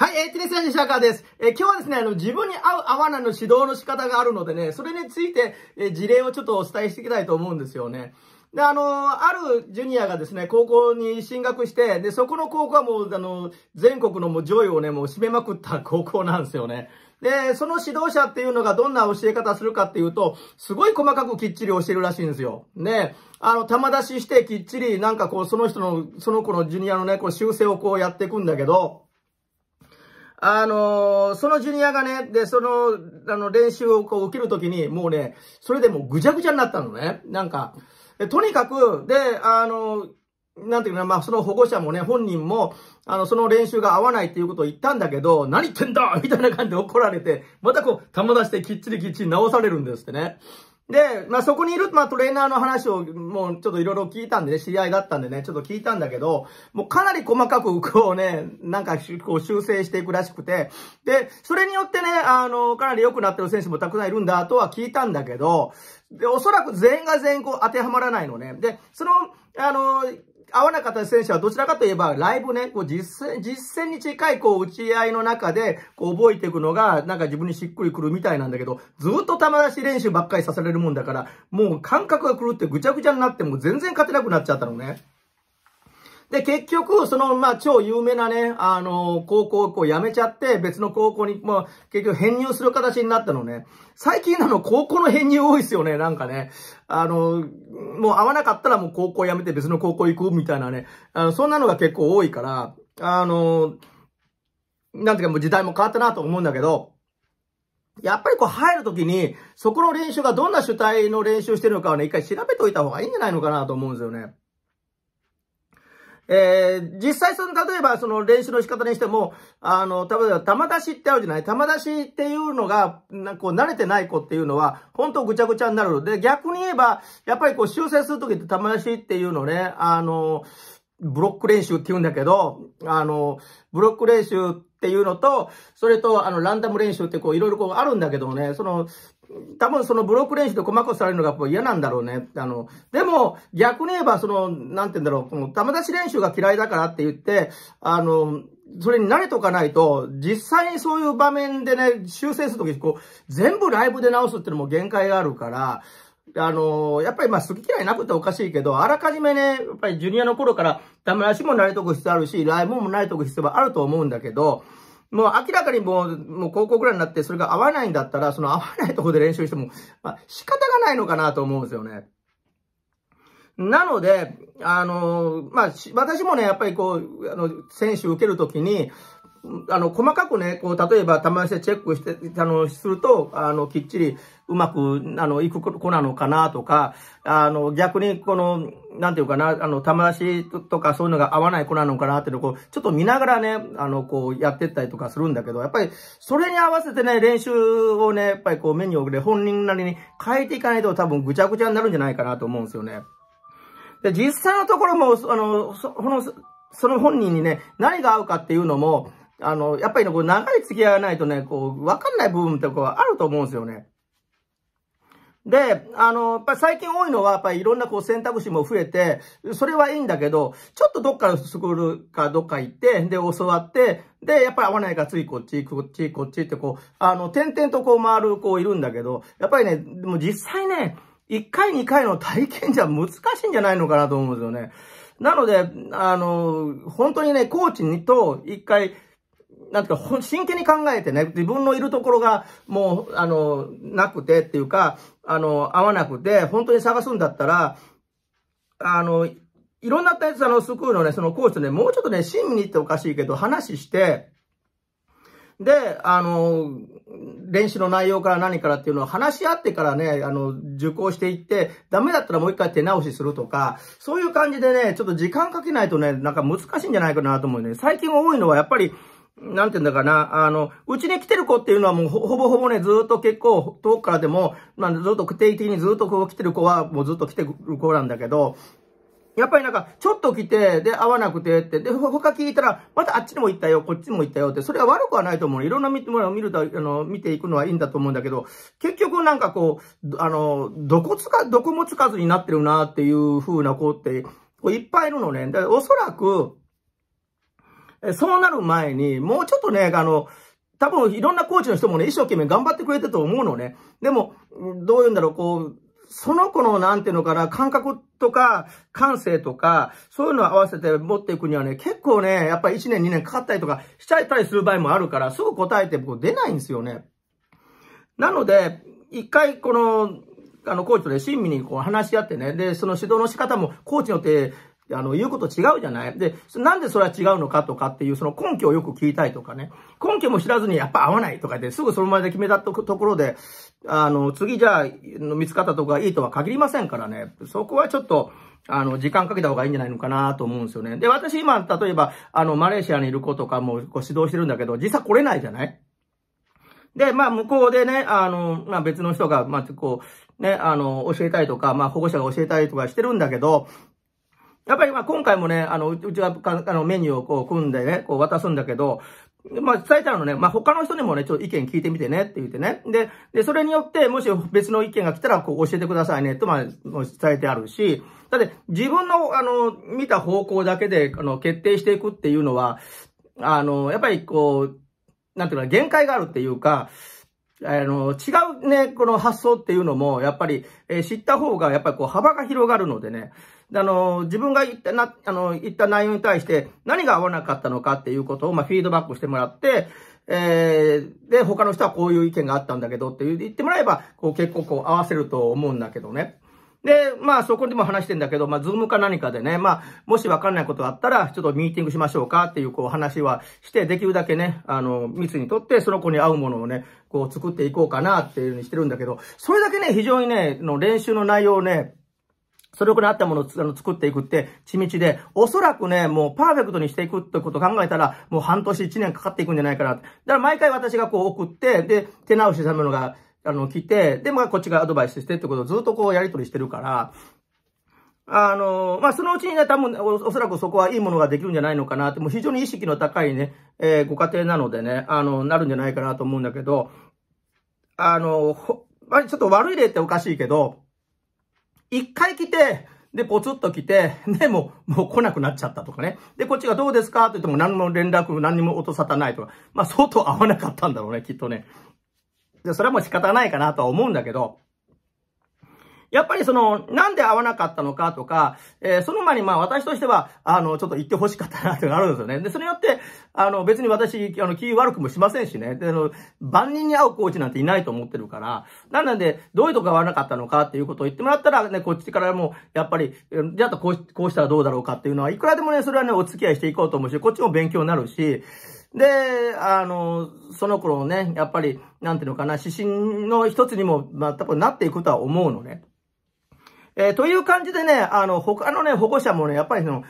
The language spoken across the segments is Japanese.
はい、えー、テレスンジシャーカーです。えー、今日はですね、あの、自分に合う合わないの指導の仕方があるのでね、それについて、えー、事例をちょっとお伝えしていきたいと思うんですよね。で、あの、あるジュニアがですね、高校に進学して、で、そこの高校はもう、あの、全国のもう上位をね、もう締めまくった 高校なんですよね。で、その指導者っていうのがどんな教え方するかっていうと、すごい細かくきっちり教えるらしいんですよ。ね、あの、玉出ししてきっちり、なんかこう、その人の、その子のジュニアのね、こう、修正をこうやっていくんだけど、あのー、そのジュニアがね、で、その、あの、練習をこう受けるときに、もうね、それでもうぐちゃぐちゃになったのね。なんか、とにかく、で、あのー、なんていうかな、まあ、その保護者もね、本人も、あの、その練習が合わないっていうことを言ったんだけど、何言ってんだみたいな感じで怒られて、またこう、球出してきっちりきっちり直されるんですってね。で、まあ、そこにいる、まあ、トレーナーの話を、もう、ちょっといろいろ聞いたんでね、知り合いだったんでね、ちょっと聞いたんだけど、もうかなり細かく、こうね、なんか、こう、修正していくらしくて、で、それによってね、あの、かなり良くなってる選手もたくさんいるんだ、とは聞いたんだけど、で、おそらく全員が全員こう当てはまらないのね。で、その、あの、合わなかった選手はどちらかといえば、ライブね、こう実践、実践に近い、こう、打ち合いの中で、こう、覚えていくのが、なんか自分にしっくりくるみたいなんだけど、ずっと玉出し練習ばっかりさせられるもんだから、もう感覚が狂ってぐちゃぐちゃになって、もう全然勝てなくなっちゃったのね。で、結局、その、まあ、超有名なね、あの、高校をこう辞めちゃって、別の高校に、もう、結局編入する形になったのね。最近なの高校の編入多いっすよね、なんかね。あの、もう会わなかったらもう高校辞めて別の高校行くみたいなね。あのそんなのが結構多いから、あの、なんていうかもう時代も変わったなと思うんだけど、やっぱりこう入るときに、そこの練習がどんな主体の練習してるのかをね、一回調べといた方がいいんじゃないのかなと思うんですよね。えー、実際その、例えばその練習の仕方にしても、あの、例えば玉出しってあるじゃない玉出しっていうのが、なこう慣れてない子っていうのは、本当ぐちゃぐちゃになる。で、逆に言えば、やっぱりこう修正するときって玉出しっていうのね、あの、ブロック練習って言うんだけど、あの、ブロック練習ってっていうのと、それと、あの、ランダム練習ってこう、いろいろこうあるんだけどもね、その、多分そのブロック練習で細かくされるのがこう嫌なんだろうね。あの、でも、逆に言えば、その、なんて言うんだろう、この玉出し練習が嫌いだからって言って、あの、それに慣れとかないと、実際にそういう場面でね、修正するとき、こう、全部ライブで直すっていうのも限界があるから、あのー、やっぱりまあ好き嫌いなくておかしいけど、あらかじめね、やっぱりジュニアの頃からダメ足も慣れとく必要あるし、ライブも慣れとく必要はあると思うんだけど、もう明らかにもう、もう高校ぐらいになってそれが合わないんだったら、その合わないとこで練習しても、まあ、仕方がないのかなと思うんですよね。なので、あのー、まあ、私もね、やっぱりこう、あの、選手受けるときに、あの、細かくね、こう、例えば、玉してチェックして、あの、すると、あの、きっちり、うまく、あの、いく子なのかなとか、あの、逆に、この、なんていうかな、あの、玉足とかそういうのが合わない子なのかなっていうのを、こう、ちょっと見ながらね、あの、こう、やってったりとかするんだけど、やっぱり、それに合わせてね、練習をね、やっぱりこう、メニューで本人なりに変えていかないと多分、ぐちゃぐちゃになるんじゃないかなと思うんですよね。で、実際のところも、あの、その、その本人にね、何が合うかっていうのも、あの、やっぱりね、こう長い付き合いがないとね、こう、わかんない部分ってこう、あると思うんですよね。で、あの、やっぱ最近多いのは、やっぱりいろんなこう選択肢も増えて、それはいいんだけど、ちょっとどっから作るかどっか行って、で、教わって、で、やっぱり合わないからついこっち、こっち、こっちってこう、あの、点々とこう回る子いるんだけど、やっぱりね、でも実際ね、1回2回の体験じゃ難しいんじゃないのかなと思うんですよね。なので、あの、本当にね、コーチにと、1回、なんていうか、真剣に考えてね、自分のいるところが、もう、あの、なくてっていうか、あの、合わなくて、本当に探すんだったら、あの、いろんな、あの、スクールのね、そのコーとね、もうちょっとね、親身にっておかしいけど、話して、で、あの、練習の内容から何からっていうのを話し合ってからね、あの、受講していって、ダメだったらもう一回手直しするとか、そういう感じでね、ちょっと時間かけないとね、なんか難しいんじゃないかなと思うね。最近多いのはやっぱり、なんて言うんだかな、あの、うちに来てる子っていうのはもうほぼほぼね、ずっと結構遠くからでも、なんでずっと定期的にずっとこう来てる子はもうずっと来てる子なんだけど、やっぱりなんか、ちょっと来て、で、会わなくてって、で、他聞いたら、またあっちにも行ったよ、こっちも行ったよって、それは悪くはないと思う。いろんな見てもらう、見ると、あの、見ていくのはいいんだと思うんだけど、結局なんかこう、あの、どこつか、どこもつかずになってるなっていう風な子って、こういっぱいいるのね。で、おそらく、えそうなる前に、もうちょっとね、あの、多分いろんなコーチの人もね、一生懸命頑張ってくれてると思うのね。でも、どう言うんだろう、こう、その子の、なんていうのかな、感覚とか、感性とか、そういうのを合わせて持っていくにはね、結構ね、やっぱり1年2年かかったりとか、しちゃったりする場合もあるから、すぐ答えて僕出ないんですよね。なので、一回この、あの、コーチとね、親身にこう話し合ってね、で、その指導の仕方も、コーチによってあの、言うこと違うじゃないで、なんでそれは違うのかとかっていう、その根拠をよく聞いたりとかね。根拠も知らずに、やっぱ合わないとかで、すぐそのままで決めたところで、あの、次じゃあ、見つかったとかいいとは限りませんからね。そこはちょっと、あの、時間かけた方がいいんじゃないのかなと思うんですよね。で、私今、例えば、あの、マレーシアにいる子とかもこう指導してるんだけど、実際来れないじゃないで、まあ、向こうでね、あの、まあ、別の人が、まあ、こう、ね、あの、教えたいとか、まあ、保護者が教えたりとかしてるんだけど、やっぱりまあ今回もね、あの、うちはあのメニューをこう組んでね、こう渡すんだけど、まあ、伝えたのね、まあ、他の人にもね、ちょっと意見聞いてみてねって言ってね。で、で、それによって、もし別の意見が来たら、こう、教えてくださいね、と、まあ、伝えてあるし、だって、自分の、あの、見た方向だけで、あの、決定していくっていうのは、あの、やっぱりこう、なんていうか、限界があるっていうか、あの、違うね、この発想っていうのも、やっぱり、えー、知った方が、やっぱりこう、幅が広がるのでね、あの、自分が言ったな、あの、言った内容に対して、何が合わなかったのかっていうことを、まあ、フィードバックしてもらって、えー、で、他の人はこういう意見があったんだけどって言ってもらえば、こう、結構こう、合わせると思うんだけどね。で、まあそこでも話してんだけど、まあズームか何かでね、まあもしわかんないことがあったら、ちょっとミーティングしましょうかっていうこう話はして、できるだけね、あの、密にとってその子に合うものをね、こう作っていこうかなっていうふうにしてるんだけど、それだけね、非常にね、の練習の内容をね、それくらいあったものをあの作っていくって、地道で、おそらくね、もうパーフェクトにしていくってことを考えたら、もう半年一年かかっていくんじゃないかな。だから毎回私がこう送って、で、手直しさたるのが、あの、来て、で、まあ、こっちがアドバイスしてってことをずっとこう、やりとりしてるから、あの、まあ、そのうちにね、多分お、おそらくそこはいいものができるんじゃないのかなって、もう非常に意識の高いね、えー、ご家庭なのでね、あの、なるんじゃないかなと思うんだけど、あの、ほ、まあ、ちょっと悪い例っておかしいけど、一回来て、で、ポツッと来て、で、もう、もう来なくなっちゃったとかね。で、こっちがどうですかって言っても何も連絡、何にも音沙汰ないとか。まあ、相当合わなかったんだろうね、きっとね。で、それはもう仕方ないかなとは思うんだけど、やっぱりその、なんで会わなかったのかとか、えー、その前にまあ私としては、あの、ちょっと言って欲しかったなってのがあるんですよね。で、それによって、あの、別に私、あの、気悪くもしませんしね。で、あの、万人に会うコーチなんていないと思ってるから、なので、どういうとこが合わなかったのかっていうことを言ってもらったら、ね、こっちからも、やっぱり、じゃあとこう、こうしたらどうだろうかっていうのは、いくらでもね、それはね、お付き合いしていこうと思うし、こっちも勉強になるし、で、あの、その頃ね、やっぱり、なんていうのかな、指針の一つにも、まあ、多分なっていくとは思うのね。えー、という感じでね、あの、他のね、保護者もね、やっぱりその、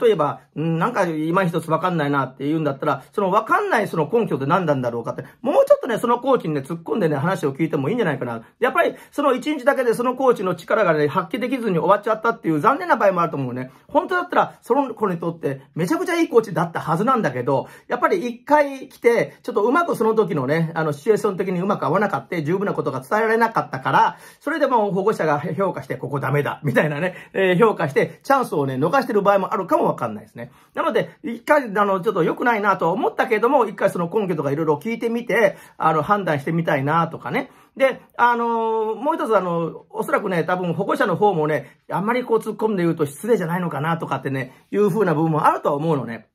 例えば、なんか今一つわかんないなって言うんだったら、そのわかんないその根拠って何なんだろうかって、もうちょっととね、そのコーチにね、突っ込んでね、話を聞いてもいいんじゃないかな。やっぱり、その1日だけでそのコーチの力がね、発揮できずに終わっちゃったっていう残念な場合もあると思うね。本当だったら、その子にとってめちゃくちゃいいコーチだったはずなんだけど、やっぱり一回来て、ちょっとうまくその時のね、あの、シチュエーション的にうまく合わなかった、十分なことが伝えられなかったから、それでも保護者が評価して、ここダメだ、みたいなね、えー、評価して、チャンスをね、逃してる場合もあるかもわかんないですね。なので、一回、あの、ちょっと良くないなと思ったけども、一回その根拠とかいろいろ聞いてみて、あの、判断してみたいなとかね。で、あのー、もう一つあの、おそらくね、多分保護者の方もね、あんまりこう突っ込んで言うと失礼じゃないのかなとかってね、いう風な部分もあるとは思うのね。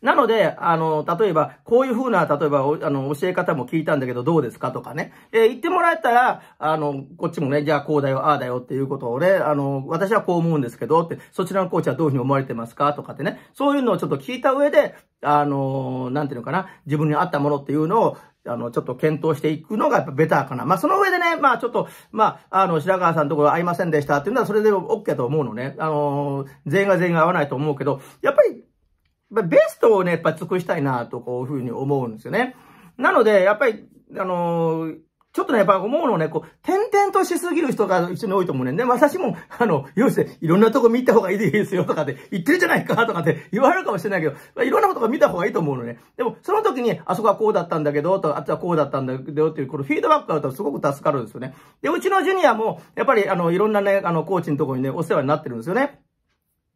なので、あの、例えば、こういう風な、例えば、あの、教え方も聞いたんだけど、どうですかとかね。えー、言ってもらえたら、あの、こっちもね、じゃあこうだよ、ああだよっていうことをね、あの、私はこう思うんですけど、って、そちらのコーチはどういう風に思われてますかとかってね、そういうのをちょっと聞いた上で、あの、なんていうのかな、自分に合ったものっていうのを、あの、ちょっと検討していくのがやっぱベターかな。まあ、その上でね、まあ、ちょっと、まあ、あの、白川さんのところ合いませんでしたっていうのは、それで OK と思うのね。あの、全員が全員が合わないと思うけど、やっぱりベストをね、やっぱ尽くしたいな、とこういうふうに思うんですよね。なので、やっぱり、あのー、ちょっとね、やっぱ思うのね、こう、点々としすぎる人が一緒に多いと思うね。で、私も、あの、要するに、いろんなとこ見た方がいいですよとかって言ってるじゃないかとかって言われるかもしれないけど、まあ、いろんなことが見た方がいいと思うのね。でも、その時に、あそこはこうだったんだけど、と、あっちはこうだったんだけど、っていう、このフィードバックがあるとすごく助かるんですよね。で、うちのジュニアも、やっぱり、あの、いろんなね、あの、コーチのとこにね、お世話になってるんですよね。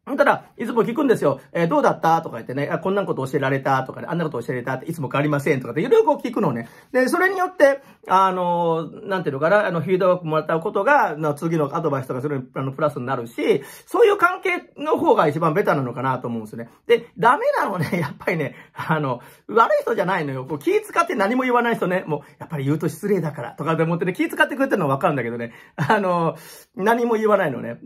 ただ、いつも聞くんですよ。えー、どうだったとか言ってね、あ、こんなこと教えられたとかね、あんなこと教えられたって、いつも変わりませんとかって、いろいろ聞くのね。で、それによって、あの、なんていうのかな、あの、フィードバックもらったことが、次のアドバイスとかそれあの、プラスになるし、そういう関係の方が一番ベタなのかなと思うんですね。で、ダメなのね、やっぱりね、あの、悪い人じゃないのよ。こう気使って何も言わない人ね、もう、やっぱり言うと失礼だからとかで思ってね、気使ってくれてるのはわかるんだけどね、あの、何も言わないのね。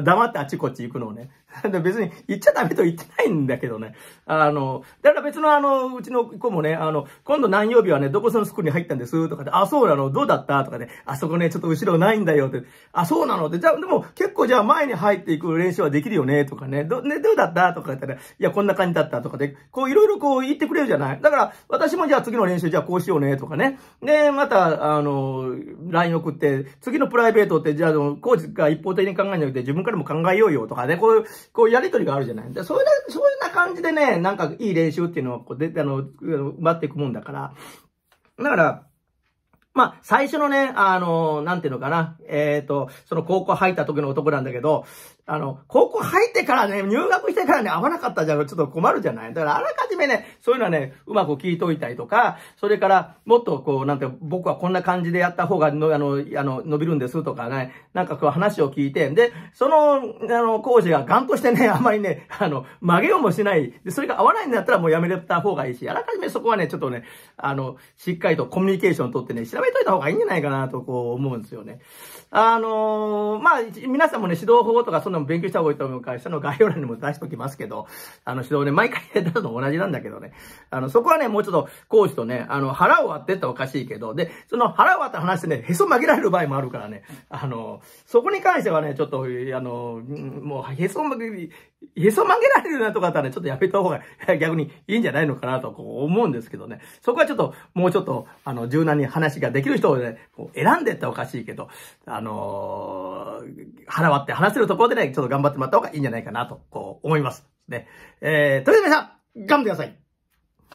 黙ってあちこち行くのをね。別に言っちゃダメと言ってないんだけどね。あの、だから別のあの、うちの子もね、あの、今度何曜日はね、どこそのスクールに入ったんですとかで、あ、そうなのどうだったとかね、あそこね、ちょっと後ろないんだよって、あ、そうなのって、じゃあ、でも結構じゃあ前に入っていく練習はできるよねとかね、ど、ね、どうだったとか言ったら、いや、こんな感じだったとかで、こういろいろこう言ってくれるじゃないだから、私もじゃあ次の練習じゃあこうしようねとかね。で、また、あの、LINE 送って、次のプライベートって、じゃあ、コーチが一方的に考えなくて自分からも考えようよとかね、こういう、こうやりとりがあるじゃない。でそういうな、そういうな感じでね、なんかいい練習っていうのをこうで、あの、奪っていくもんだから。だから、まあ、最初のね、あの、なんていうのかな、えっ、ー、と、その高校入った時の男なんだけど、あの、高校入ってからね、入学してからね、合わなかったじゃん、ちょっと困るじゃないだからあらかじめね、そういうのはね、うまく聞いといたりとか、それから、もっとこう、なんて、僕はこんな感じでやった方がの、あの、あの、伸びるんですとかね、なんかこう話を聞いて、で、その、あの、講師がガンとしてね、あんまりね、あの、曲げようもしない、で、それが合わないんだったらもうやめた方がいいし、あらかじめそこはね、ちょっとね、あの、しっかりとコミュニケーション取ってね、調べといた方がいいんじゃないかなと、こう思うんですよね。あのー、まあ、皆さんもね、指導法とか、その勉強した方がいいと思うから、下の概要欄にも出しときますけど、あの指導ね、毎回やったのと同じなんだけどね。あの、そこはね、もうちょっと講師とね、あの、腹を割ってったらおかしいけど、で、その腹を割った話でね、へそ曲げられる場合もあるからね、あの、そこに関してはね、ちょっと、あの、もう、へそ曲げ、へそ曲げられるなとかだったらね、ちょっとやめた方が逆にいいんじゃないのかなと思うんですけどね。そこはちょっと、もうちょっと、あの、柔軟に話ができる人をね、選んでったらおかしいけど、あの、腹割って話せるところでね、ちょっと頑張ってもらった方がいいんじゃないかなと、こう思います。ね。えー、とりあえず皆さん、頑張ってください。